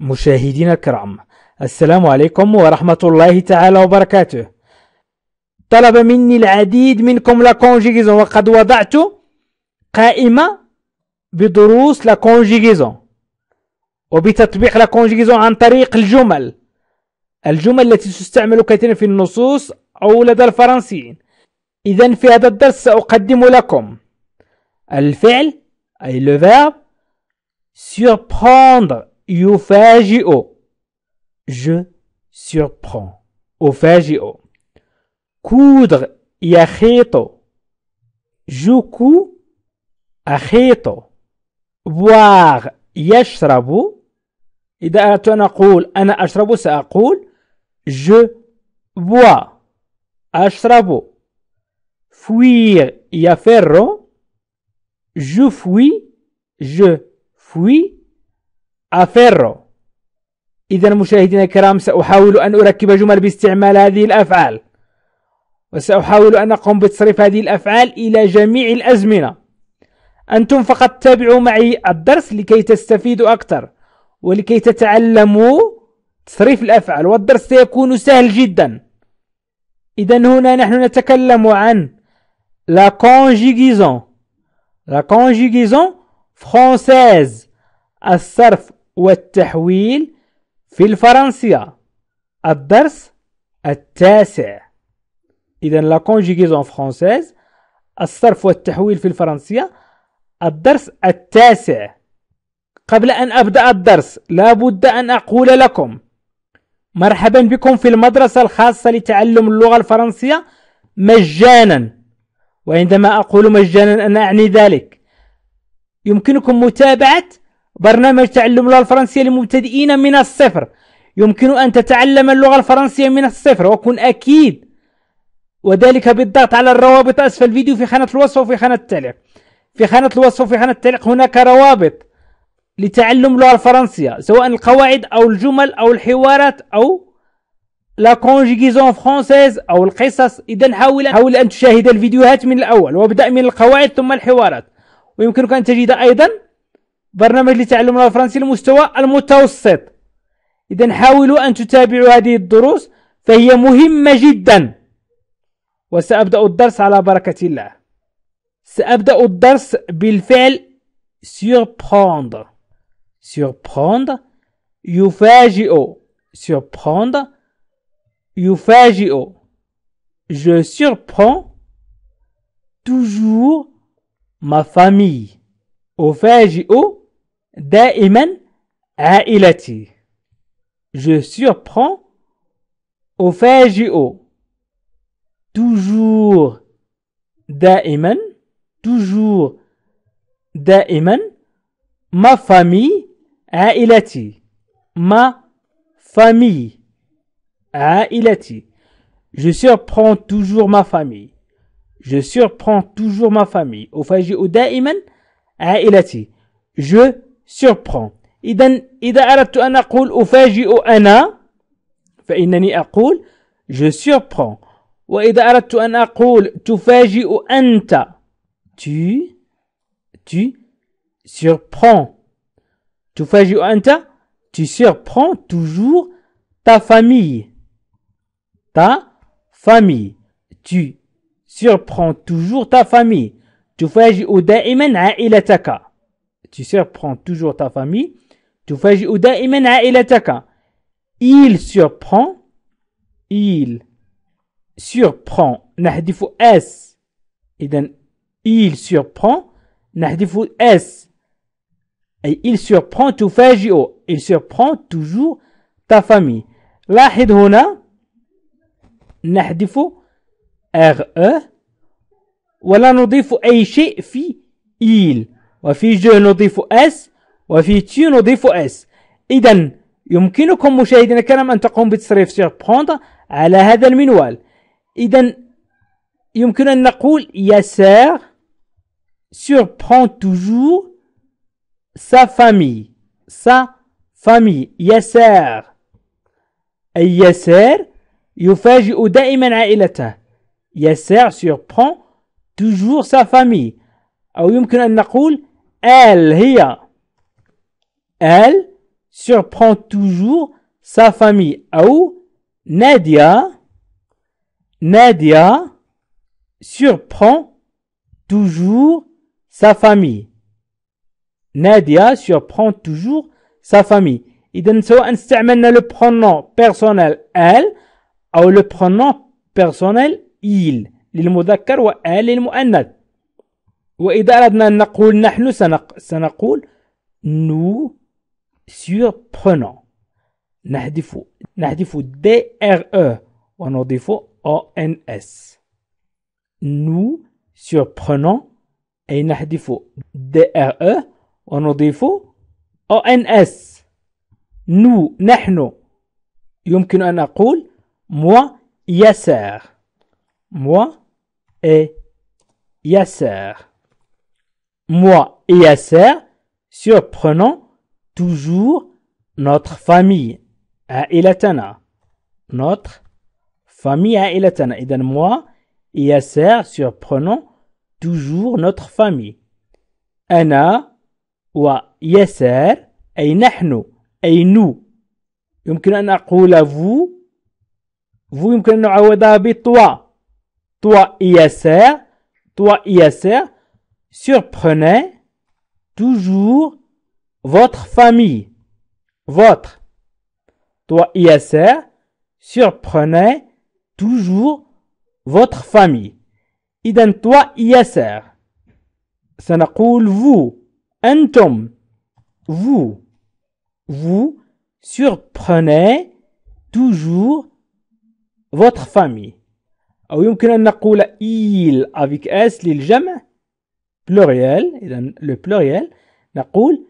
مشاهدينا الكرام السلام عليكم ورحمة الله تعالى وبركاته طلب مني العديد منكم لا كونجيغيزون وقد وضعت قائمة بدروس لا كونجيغيزون وبتطبيق لا كونجيغيزون عن طريق الجمل الجمل التي تستعمل كثيرا في النصوص أو لدى الفرنسيين إذا في هذا الدرس سأقدم لكم الفعل أي le verbe surprendre Je surprends. Ofajio. Coudre yacheto. Juku acheto. Boire yashrabu. إذا je je أنا je سأقول je bois أشرب fuir يفر je fuis je fuis أفيرو إذا مشاهدينا الكرام سأحاول أن أركب جمل باستعمال هذه الأفعال وسأحاول أن أقوم بتصريف هذه الأفعال إلى جميع الأزمنة أنتم فقط تابعوا معي الدرس لكي تستفيدوا أكثر ولكي تتعلموا تصريف الأفعال والدرس سيكون سهل جدا إذا هنا نحن نتكلم عن لا كونجيغيزون لا كونجيغيزون فرونسيز الصرف والتحويل في الفرنسية الدرس التاسع إذا لا كونجيغيزون فرونسيز الصرف والتحويل في الفرنسية الدرس التاسع قبل أن أبدأ الدرس لا بد أن أقول لكم مرحبا بكم في المدرسة الخاصة لتعلم اللغة الفرنسية مجانا وعندما أقول مجانا أنا أعني ذلك يمكنكم متابعة برنامج تعلم اللغة الفرنسية للمبتدئين من الصفر يمكن أن تتعلم اللغة الفرنسية من الصفر وكن أكيد وذلك بالضغط على الروابط أسفل الفيديو في خانة الوصف وفي خانة التعليق في خانة الوصف وفي خانة التعليق هناك روابط لتعلم اللغة الفرنسية سواء القواعد أو الجمل أو الحوارات أو لا كونجيزون فرونسيز أو القصص إذا حاول حاول أن تشاهد الفيديوهات من الأول وابدأ من القواعد ثم الحوارات ويمكنك أن تجد أيضا برنامج اللغة الفرنسي المستوى المتوسط إذا حاولوا أن تتابعوا هذه الدروس فهي مهمة جدا وسأبدأ الدرس على بركة الله سأبدأ الدرس بالفعل surprendre surprendre يفاجئ surprendre يفاجئ je surprends toujours ma famille أفاجئ a ilati. Je surprends أفاجئ toujours دائما toujours دائما ma famille ilati. ma famille ilati. je surprends toujours ma famille je surprends toujours ma famille أفاجئ دائما عائلتي je surprend. إذا إذا أردت أن أقول أفاجئ أنا فإنني أقول je surprends. وإذا أردت أن أقول تفاجئ أنت tu tu surprends. تفاجئ أنت tu surprends toujours ta famille. Ta famille. Tu surprends toujours ta famille. تفاجئ دائما عائلتك tu surprends toujours ta famille. Tu Il surprend, il surprend, nahdifu s. il surprend, nahdifu s. Et il surprend, fais Il surprend toujours ta famille. لاحظ هنا نحذف ار ولا نضيف اي شيء في il وفي ج نضيف اس وفي تي نضيف اس إذا يمكنكم مشاهدينا الكرام أن تقوم بتصريف سير على هذا المنوال إذا يمكن أن نقول يسار surprend توجور sa سا فامي famille يسار أي يسار يفاجئ دائما عائلته يسار surprend توجور سا فامي أو يمكن أن نقول elle, Elle surprend toujours sa famille. Ou Nadia, Nadia surprend toujours sa famille. Nadia surprend toujours sa famille. soit on استعملنا le pronom personnel elle ou le pronom personnel il elle le للمؤنث وإذا أردنا أن نقول نحن سنقول nous surprenons نحذف نحذف او ونضيف او اس نو سيربرونون أي نحذف او e ونضيف اس نو نحن يمكن أن أقول موا يسار موا اي يسار moi et Yasser surprenons toujours notre famille à Elatana. Notre famille à Elatana. Et moi et Yasser surprenons toujours notre famille. Anna wa Yasser et nahnu et nous. يمكن أن أقول vous vous يمكن toi. Toi et Yasser. Toi et Yasser surprenez toujours votre famille. Votre. Toi, ISR, surprenez toujours votre famille. Iden toi, ISR. سنقول vous, tome vous, vous surprenez toujours votre famille. Ou يمكن il avec S للجمع pluriel, إذا le pluriel نقول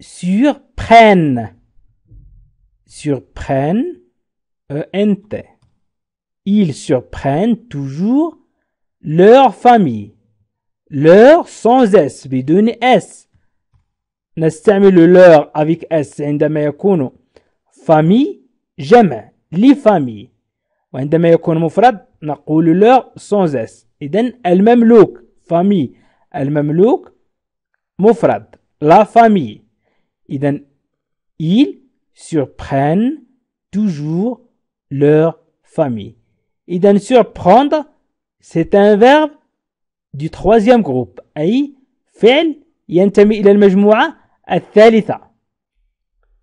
surprennent surprennent e ente. ils surprennent toujours leur famille leur sans s بدون s نستعمل leur avec s عندما يكون famille جمع لفامي وعندما يكون مفرد نقول leur sans s إذن المملوك famille المملوك مفرد la famille إذا ils surprennent toujours leur famille إذا surprendre c'est un verbe du troisième groupe أي فعل ينتمي إلى المجموعة الثالثة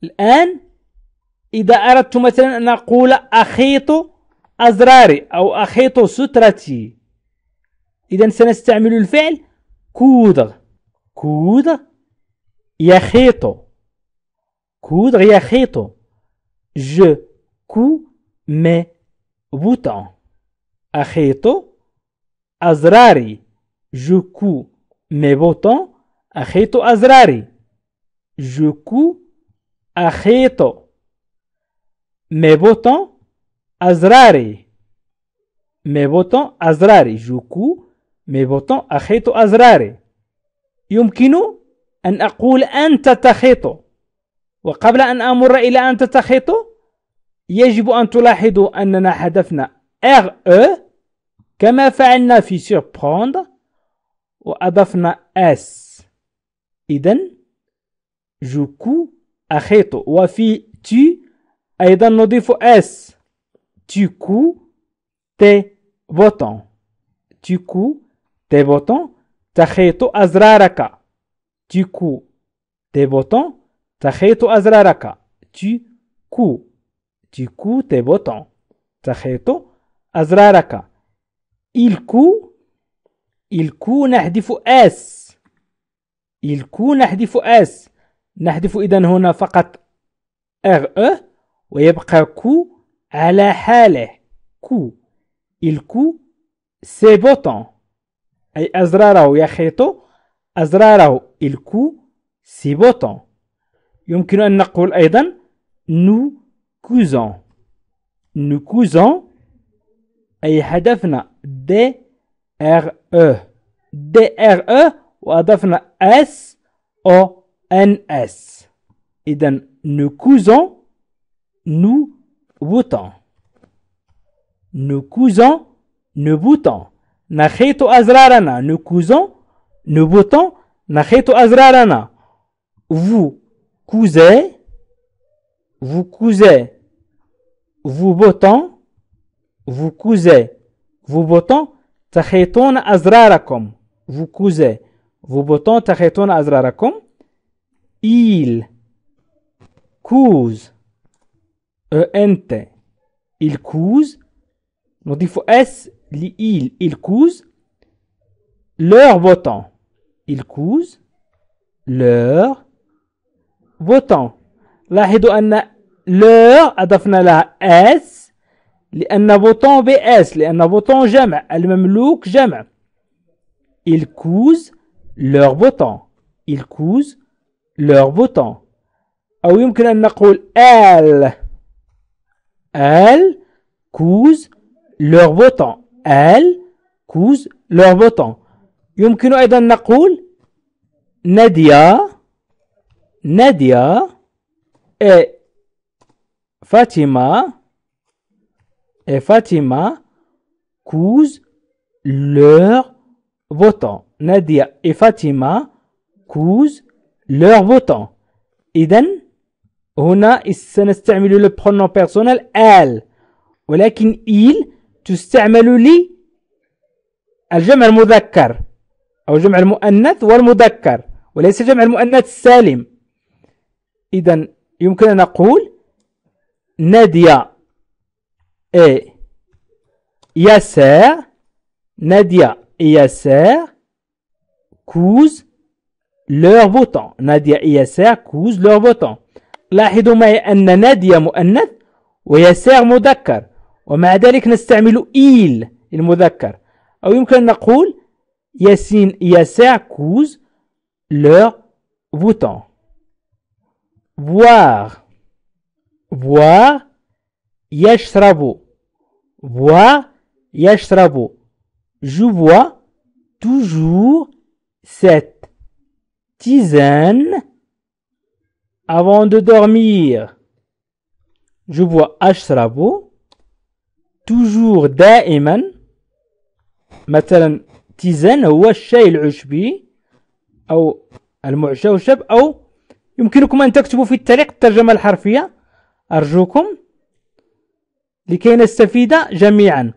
الآن إذا أردت مثلا أن أقول أخيط أزراري أو أخيط سترتي إذا سنستعمل الفعل coudre coudre يخيط coudre يخيط je couds mes boutons أخيط أزراري je couds mes boutons أخيط أزراري je couds أخيط mes boutons أزراري mes boutons أزراري je couds مي بوتون أخيط أزراري يمكن أن أقول أنت تخيط وقبل أن أمر إلى أنت تخيط يجب أن تلاحظوا أننا حذفنا أو e كما فعلنا في surprendre وأضفنا أس إذا جوكو أخيط وفي تي أيضا نضيف أس تيكو تي بوتون تيكو tes boutons تخيط أزرارك du coup tes boutons تخيط أزرارك du coup du coup tes boutons تخيط أزرارك il coup il coup نحذف s il coup نحذف s نحذف إذا هنا فقط re ويبقى كو على حاله كو il coup ses boutons أي أزراره خيطو أزراره الكو سي بوتون يمكن أن نقول أيضا نو كوزون نو كوزون أي هدفنا دي ار او دي ار او وأضفنا اس او ان اس إذا نو كوزون نو بوتون نو كوزون نو بوتون نخيط azrarana, nous cousons nous boutons azrarana. vous cousez vous cousez vous boutons vous cousez vous boutons تخيطون أزراركم vous cousez vous boutons تخيطون أزراركم il كوز e n il couze, ils, ils cousent leurs votants. Ils cousent leurs votants. لاحظوا أن leur أضفنا لها s لأن votant بs لأن votant جمع المملوك جمع. Ils cousent leurs votants. Ils cousent leurs votants. أو يمكن أن نقول elles. Elles cousent leurs votants. آل كوز لوربوتون يمكن أيضا نقول نادية نادية et Fatima et Fatima cousent leur votant. Nadia et Fatima cousent leur votant. إذن هنا سنستعمل le pronom personnel elle ولكن il تستعمل لي الجمع المذكر أو جمع المؤنث والمذكر وليس جمع المؤنث السالم إذا يمكن أن نقول نادية إيه نادية Nadia كوز لور بوتون نادية beau كوز لور بوتون لاحظوا معي أن نادية مؤنث ويسار مذكر ومع ذلك نستعمل إيل المذكر أو يمكن أن نقول ياسين ياسا كوز لور بوتون بواغ بواغ يشربو بواغ يشربو جو بوا toujours cette تيزان avant de dormir je vois أشربو toujours دائما مثلا تيزان هو الشاي العشبي أو المعشوشب أو يمكنكم أن تكتبوا في التعليق الترجمة الحرفية أرجوكم لكي نستفيد جميعا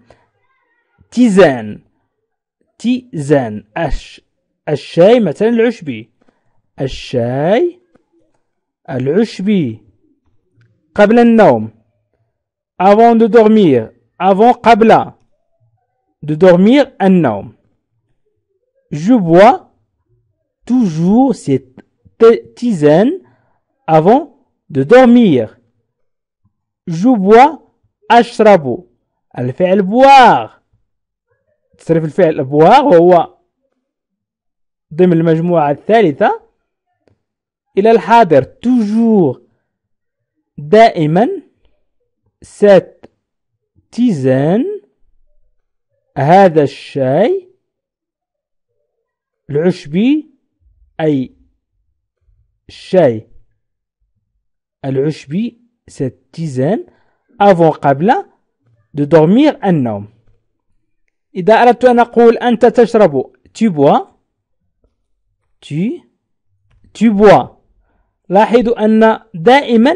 تيزان تيزان أش الشاي مثلا العشبي الشاي العشبي قبل النوم avant de dormir avant قبل de dormir النوم je bois toujours cette tisane avant de dormir je bois Elle fait le boire تصرف الفعل بواغ وهو ضمن المجموعة الثالثة إلى الحاضر توجور دائما سات اتزان هذا الشاي العشبي أي الشاي العشبي ستيزان أفون قبل دو dormir النوم إذا أردت أن أقول أنت تشرب تيبوا تي تيبوا لاحظوا أن دائما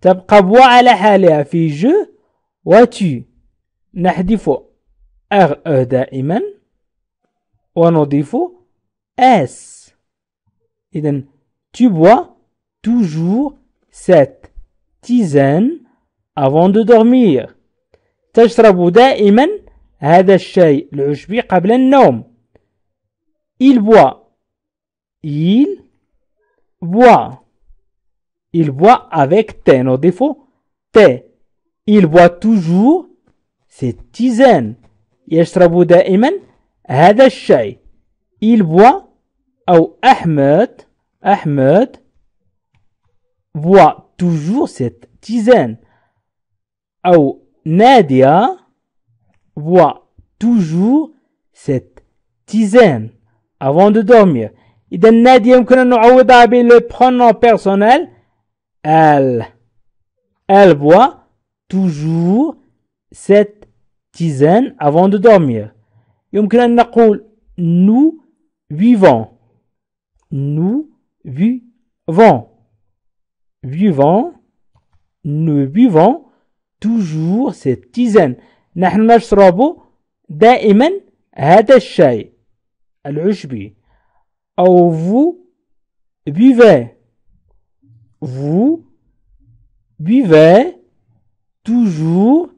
تبقى بوا على حالها في جو وتي نحذف ار أه دائما ونضيف اس إذا tu bois toujours cette tisane avant de dormir تشرب دائما هذا الشاي العشبي قبل النوم il boit il boit il boit avec t نضيف t il boit toujours cette tisane. يشرب دائما هذا الشاي. Il boit ou Ahmed Ahmed boit toujours cette tisane. Ou Nadia boit toujours cette tisane avant de dormir. إذا نادية يمكن أن le pronom personnel. Elle. Elle boit toujours cette tisane avant de dormir. يمكن أن نقول nous vivons nous vivons vivons nous buvons toujours cette tisane نحن نشرب دائما هذا الشاي العشبي أو vous buvez vous buvez toujours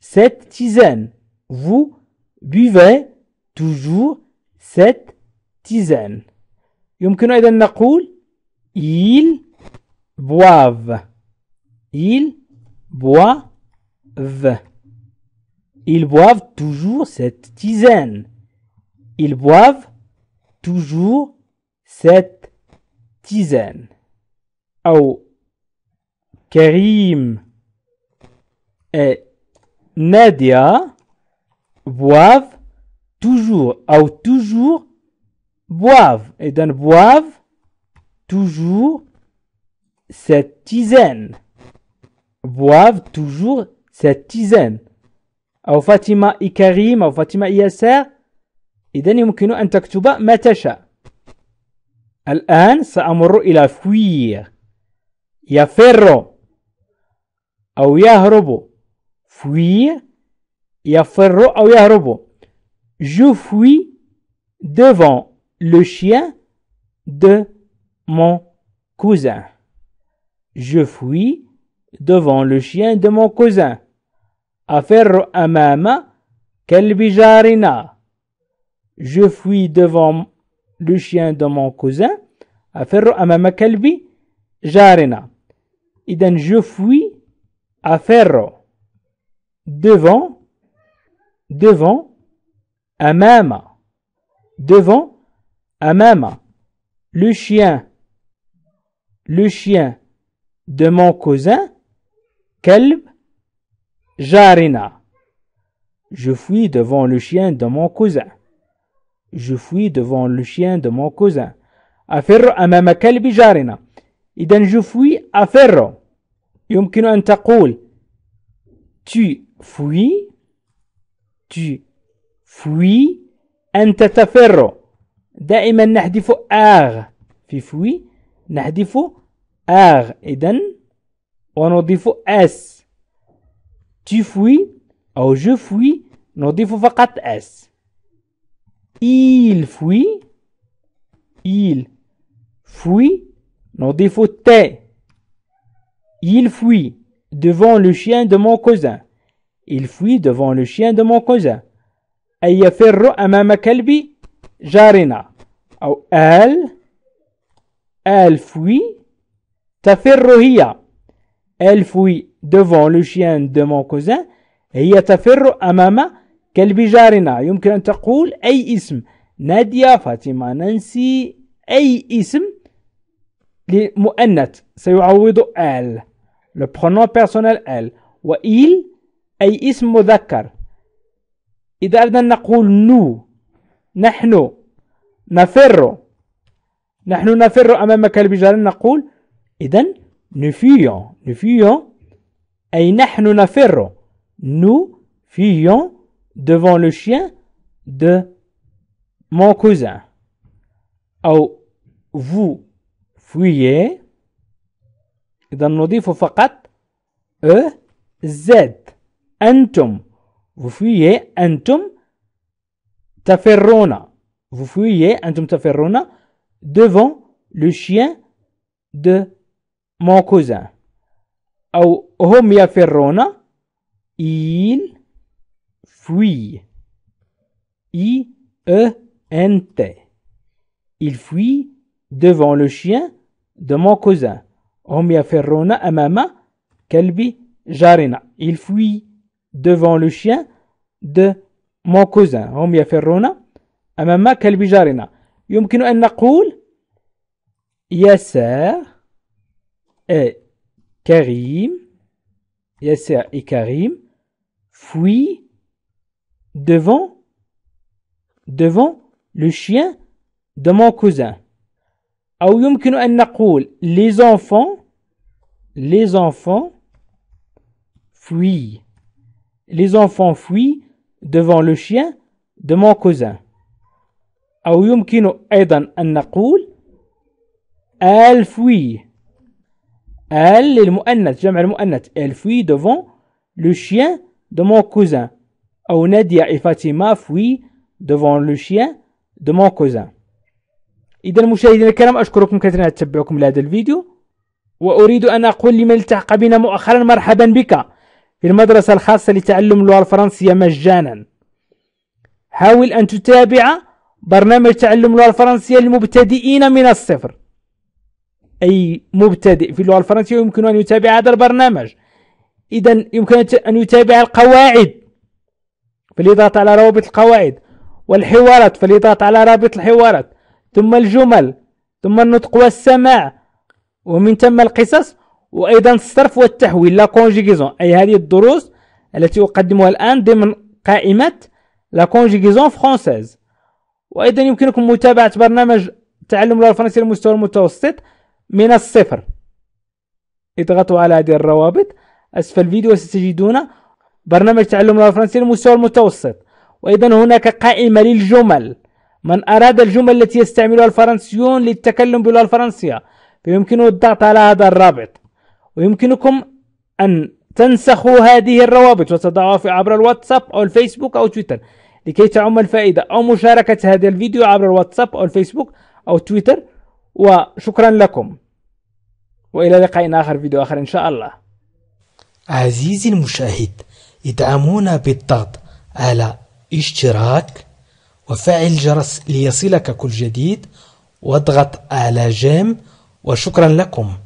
cette tisane. Vous buvez toujours cette tisane. يمكن أيضا نقول Il boivent. Il boive. Ils boivent toujours cette tisane. Ils boivent toujours cette tisane. Oh Karim et Nadia boive toujours, ou toujours boive. et donc boive toujours cette tisane. Boive toujours cette tisane. Ou Fatima Ikarim, ou Fatima Yasser, et donc il peut Al an matacha. الآن سأمر إلى ferro Il a robot fuir, ferro ou robot, Je fuis devant le chien de mon cousin. Je fuis devant le chien de mon cousin. Aferro amama kelbijarina. Je fuis devant le chien de mon cousin. Aferro amama kelbi jarina. Idan je fuis aferro devant, devant, amama, devant, amama. Le chien, le chien de mon cousin, kelb, jarina. Je fuis devant le chien de mon cousin. Je fuis devant le chien de mon cousin. à Kelb Jarina. Jarina. je fuis تقول tu fuis, tu fuis, أنت تفر دائما نحذف آغ في فوي نحذف آغ إذن ونضيف أس tu fuis أو je fuis نضيف فقط أس il fuit il fuit نضيف ت il fuit devant le chien de mon cousin Il fuit devant le chien de mon cousin. أن ferro أمام kelbi jarina. Ou elle elle fuit ta elle fuit devant le chien de mon cousin هي amama. أمام Jarina. جارنا يمكن أن تقول أي اسم نادية فاطمة نانسي أي اسم لمؤنث سيعوض elle le pronom personnel elle il أي اسم مذكر إذا أردنا أن نقول نو نحن نفر نحن نفر أمام كلب جار نقول إذن نفيون نفيون أي نحن نفر نو فيون devant le chien de mon cousin أو vous fuyez إذا نضيف فقط e z antum, vous fuyez, antum taferrona, vous fuyez, antum taferrona, devant le chien de mon cousin. Au hum il fuit. i e n Il fuit devant le chien de mon cousin. Hum à amama kalbi jarina. Il fuit devant le chien de mon cousin هم يفرون أمام كلب جارنا يمكن et Karim Yasser et Karim fuient devant devant le chien de mon cousin أو يمكن أن نقول les enfants les enfants fuient les enfants fuient devant le chien de mon cousin. أو يمكن أيضا أن نقول elle fuit elle للمؤنث جمع المؤنث elle fuit devant le chien de mon cousin أو نادية et Fatima fuit devant le chien de mon cousin إذا مشاهدينا الكرام أشكركم كثيرا على تتبعكم لهذا الفيديو وأريد أن أقول لمن التحق بنا مؤخرا مرحبا بك المدرسة الخاصة لتعلم اللغة الفرنسية مجانا حاول أن تتابع برنامج تعلم اللغة الفرنسية للمبتدئين من الصفر أي مبتدئ في اللغة الفرنسية يمكن أن يتابع هذا البرنامج إذا يمكن أن يتابع القواعد فليضغط على روابط القواعد والحوارات فليضغط على رابط الحوارات ثم الجمل ثم النطق والسماع ومن ثم القصص وأيضا الصرف والتحويل لا كونجيغيزون أي هذه الدروس التي أقدمها الآن ضمن قائمة لا كونجيغيزون فرونسيز وأيضا يمكنكم متابعة برنامج تعلم اللغة الفرنسية للمستوى المتوسط من الصفر اضغطوا على هذه الروابط أسفل الفيديو ستجدون برنامج تعلم اللغة الفرنسية للمستوى المتوسط وأيضا هناك قائمة للجمل من أراد الجمل التي يستعملها الفرنسيون للتكلم باللغة الفرنسية فيمكنه الضغط على هذا الرابط ويمكنكم أن تنسخوا هذه الروابط وتضعوها عبر الواتساب أو الفيسبوك أو تويتر لكي تعم الفائدة أو مشاركة هذا الفيديو عبر الواتساب أو الفيسبوك أو تويتر وشكرا لكم وإلى لقاء آخر فيديو آخر إن شاء الله عزيزي المشاهد ادعمونا بالضغط على اشتراك وفعل الجرس ليصلك كل جديد واضغط على جيم وشكرا لكم